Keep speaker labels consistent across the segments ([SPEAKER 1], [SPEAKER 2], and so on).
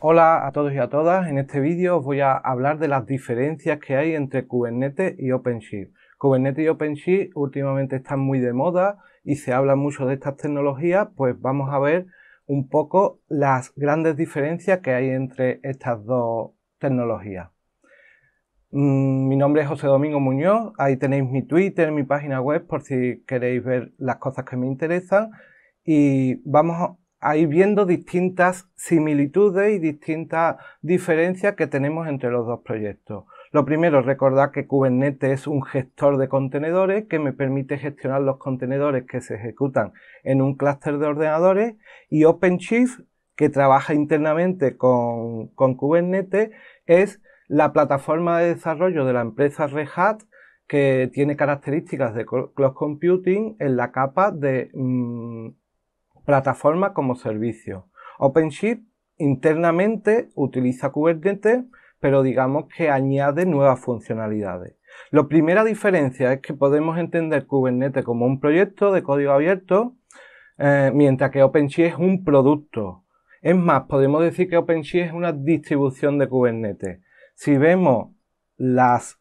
[SPEAKER 1] Hola a todos y a todas, en este vídeo os voy a hablar de las diferencias que hay entre Kubernetes y OpenShift. Kubernetes y OpenShift últimamente están muy de moda y se habla mucho de estas tecnologías, pues vamos a ver un poco las grandes diferencias que hay entre estas dos tecnologías. Mm, mi nombre es José Domingo Muñoz, ahí tenéis mi Twitter, mi página web por si queréis ver las cosas que me interesan y vamos a ahí viendo distintas similitudes y distintas diferencias que tenemos entre los dos proyectos. Lo primero, recordar que Kubernetes es un gestor de contenedores que me permite gestionar los contenedores que se ejecutan en un clúster de ordenadores y OpenShift, que trabaja internamente con, Kubernetes, es la plataforma de desarrollo de la empresa Red Hat que tiene características de cloud computing en la capa de mm, plataforma como servicio. OpenShift internamente utiliza Kubernetes, pero digamos que añade nuevas funcionalidades. La primera diferencia es que podemos entender Kubernetes como un proyecto de código abierto, eh, mientras que OpenShift es un producto. Es más, podemos decir que OpenShift es una distribución de Kubernetes. Si vemos las,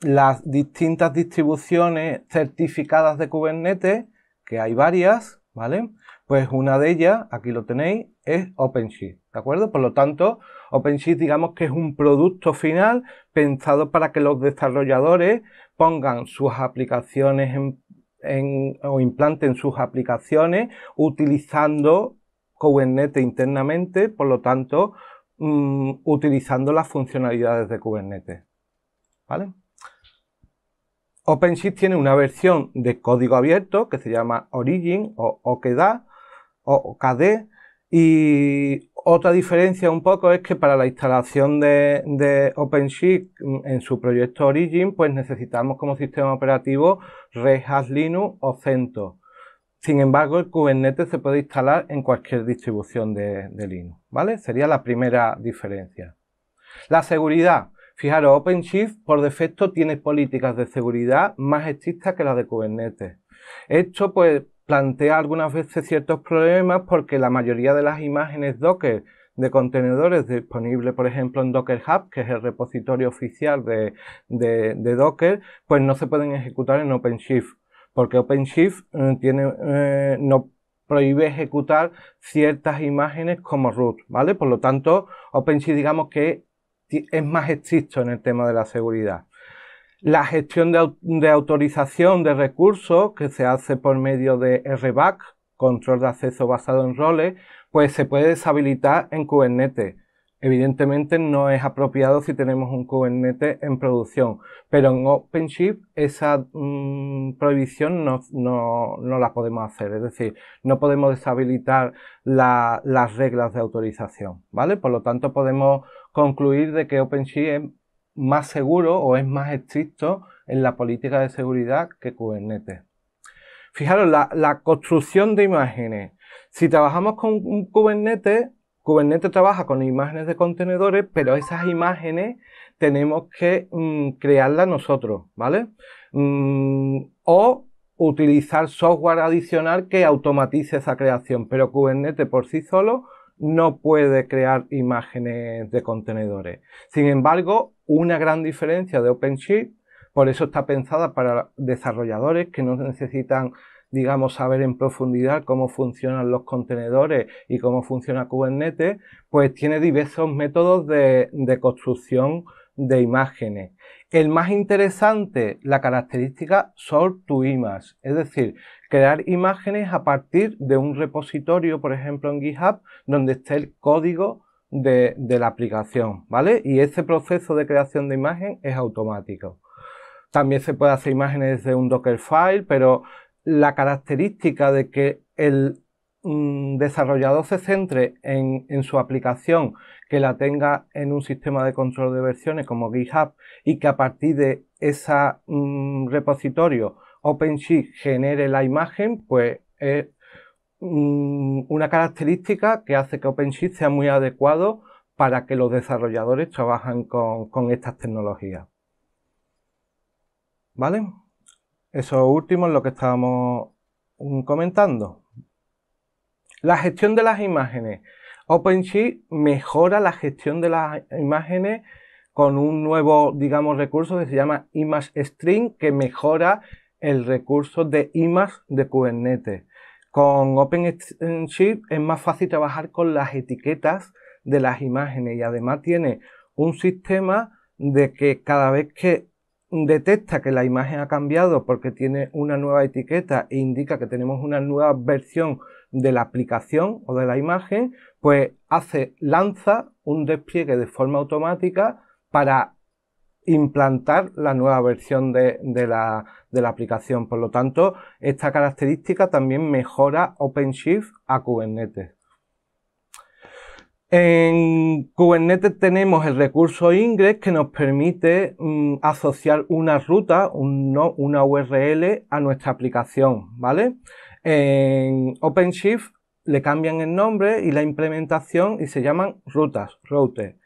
[SPEAKER 1] las distintas distribuciones certificadas de Kubernetes, que hay varias, ¿vale? Pues una de ellas, aquí lo tenéis, es OpenShift, ¿de acuerdo? Por lo tanto, OpenShift digamos que es un producto final pensado para que los desarrolladores pongan sus aplicaciones o implanten sus aplicaciones utilizando Kubernetes internamente, por lo tanto, mm, utilizando las funcionalidades de Kubernetes, ¿vale? OpenShift tiene una versión de código abierto que se llama Origin o OKDA, o OKD, y otra diferencia un poco es que para la instalación de, OpenShift en su proyecto Origin, pues necesitamos como sistema operativo Red Hat Linux o CentOS. Sin embargo, el Kubernetes se puede instalar en cualquier distribución de, de Linux, ¿vale? Sería la primera diferencia. La seguridad. Fijaros, OpenShift por defecto tiene políticas de seguridad más estrictas que las de Kubernetes. Esto pues plantea algunas veces ciertos problemas porque la mayoría de las imágenes Docker de contenedores disponibles, por ejemplo, en Docker Hub, que es el repositorio oficial de, Docker, pues no se pueden ejecutar en OpenShift, porque OpenShift eh, tiene, eh, no prohíbe ejecutar ciertas imágenes como root, ¿vale? Por lo tanto, OpenShift digamos que es más estricto en el tema de la seguridad. La gestión de, de autorización de recursos que se hace por medio de RBAC, control de acceso basado en roles, pues se puede deshabilitar en Kubernetes Evidentemente no es apropiado si tenemos un Kubernetes en producción, pero en OpenShift esa mm, prohibición no, la podemos hacer, es decir, no podemos deshabilitar las reglas de autorización, ¿vale? Por lo tanto podemos concluir de que OpenShift es más seguro o es más estricto en la política de seguridad que Kubernetes. Fijaros, la, la construcción de imágenes. Si trabajamos con un Kubernetes, Kubernetes trabaja con imágenes de contenedores, pero esas imágenes tenemos que mm, crearlas nosotros, ¿vale? Mm, o utilizar software adicional que automatice esa creación, pero Kubernetes por sí solo no puede crear imágenes de contenedores. Sin embargo, una gran diferencia de OpenShift, por eso está pensada para desarrolladores que no necesitan digamos, saber en profundidad cómo funcionan los contenedores y cómo funciona Kubernetes, pues tiene diversos métodos de, construcción de imágenes. El más interesante, la característica sort to Image, es decir, crear imágenes a partir de un repositorio, por ejemplo en GitHub, donde esté el código de, la aplicación, ¿vale? Y ese proceso de creación de imagen es automático. También se puede hacer imágenes de un Dockerfile, pero la característica de que el mm, desarrollador se centre en, su aplicación, que la tenga en un sistema de control de versiones como GitHub y que a partir de ese mm, repositorio OpenShift genere la imagen, pues es mm, una característica que hace que OpenShift sea muy adecuado para que los desarrolladores trabajen con, con estas tecnologías. ¿Vale? Eso último es lo que estábamos mm, comentando. La gestión de las imágenes. OpenShift mejora la gestión de las imágenes con un nuevo, digamos, recurso que se llama ImageString que mejora el recurso de Image de Kubernetes. Con OpenShift es más fácil trabajar con las etiquetas de las imágenes y además tiene un sistema de que cada vez que detecta que la imagen ha cambiado porque tiene una nueva etiqueta e indica que tenemos una nueva versión de la aplicación o de la imagen, pues hace, lanza un despliegue de forma automática para implantar la nueva versión de, la, de la aplicación. Por lo tanto, esta característica también mejora OpenShift a Kubernetes. En Kubernetes tenemos el recurso ingress que nos permite mm, asociar una ruta, una URL a nuestra aplicación, ¿vale? En OpenShift le cambian el nombre y la implementación y se llaman rutas, Router.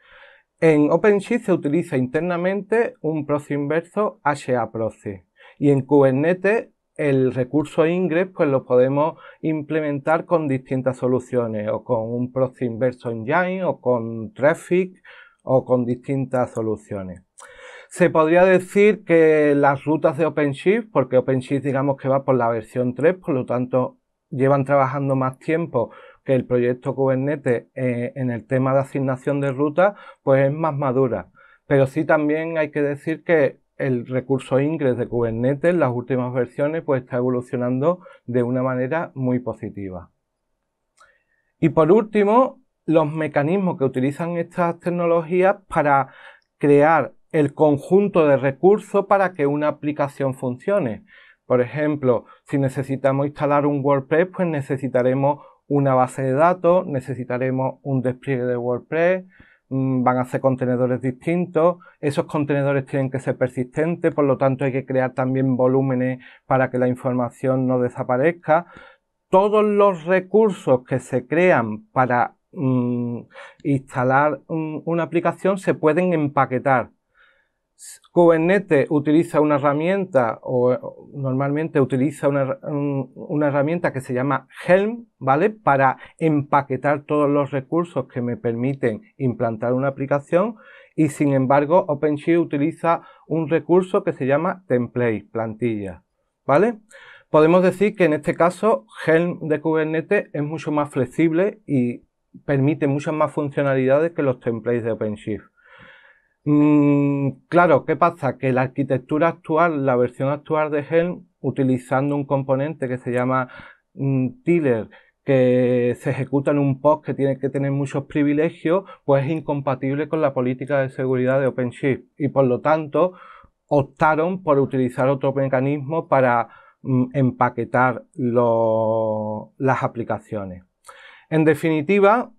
[SPEAKER 1] En OpenShift se utiliza internamente un proxy inverso HAProxy, y en Kubernetes el recurso Ingress pues lo podemos implementar con distintas soluciones o con un Proxy Inverso Engine o con Traffic o con distintas soluciones. Se podría decir que las rutas de OpenShift, porque OpenShift digamos que va por la versión 3, por lo tanto llevan trabajando más tiempo que el proyecto Kubernetes eh, en el tema de asignación de rutas, pues es más madura. Pero sí también hay que decir que el recurso Ingress de Kubernetes, las últimas versiones, pues está evolucionando de una manera muy positiva. Y por último, los mecanismos que utilizan estas tecnologías para crear el conjunto de recursos para que una aplicación funcione. Por ejemplo, si necesitamos instalar un WordPress, pues necesitaremos una base de datos, necesitaremos un despliegue de WordPress, Mm, van a ser contenedores distintos, esos contenedores tienen que ser persistentes, por lo tanto hay que crear también volúmenes para que la información no desaparezca. Todos los recursos que se crean para mm, instalar mm, una aplicación se pueden empaquetar, Kubernetes utiliza una herramienta, o normalmente utiliza una, herramienta que se llama Helm, ¿vale? Para empaquetar todos los recursos que me permiten implantar una aplicación. Y sin embargo, OpenShift utiliza un recurso que se llama template, plantilla, ¿vale? Podemos decir que en este caso, Helm de Kubernetes es mucho más flexible y permite muchas más funcionalidades que los templates de OpenShift. Mm, claro, ¿qué pasa? Que la arquitectura actual, la versión actual de Helm, utilizando un componente que se llama mm, Tiller, que se ejecuta en un post que tiene que tener muchos privilegios, pues es incompatible con la política de seguridad de OpenShift. Y por lo tanto, optaron por utilizar otro mecanismo para mm, empaquetar las aplicaciones. En definitiva,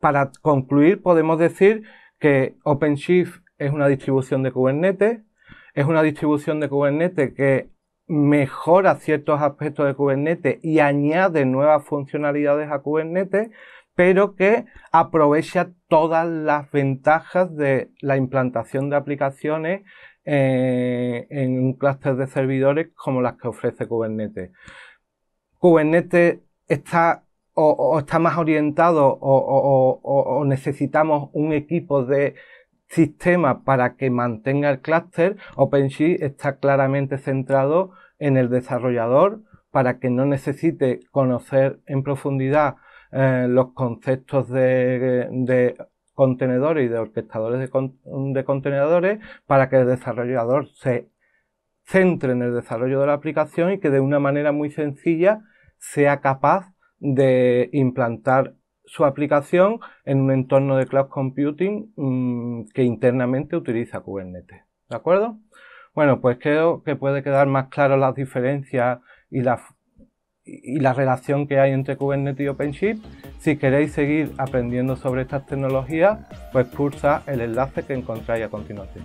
[SPEAKER 1] para concluir, podemos decir que OpenShift es una distribución de Kubernetes, es una distribución de Kubernetes que mejora ciertos aspectos de Kubernetes y añade nuevas funcionalidades a Kubernetes, pero que aprovecha todas las ventajas de la implantación de aplicaciones eh, en un clúster de servidores como las que ofrece Kubernetes. Kubernetes está o, está más orientado o, necesitamos un equipo de sistema para que mantenga el clúster, OpenShift está claramente centrado en el desarrollador para que no necesite conocer en profundidad eh, los conceptos de, contenedores y de orquestadores de, contenedores para que el desarrollador se centre en el desarrollo de la aplicación y que de una manera muy sencilla sea capaz de implantar su aplicación en un entorno de cloud computing mm, que internamente utiliza Kubernetes. ¿De acuerdo? Bueno, pues creo que puede quedar más claro las diferencias y la, y la relación que hay entre Kubernetes y OpenShift. Si queréis seguir aprendiendo sobre estas tecnologías, pues pulsa el enlace que encontráis a continuación.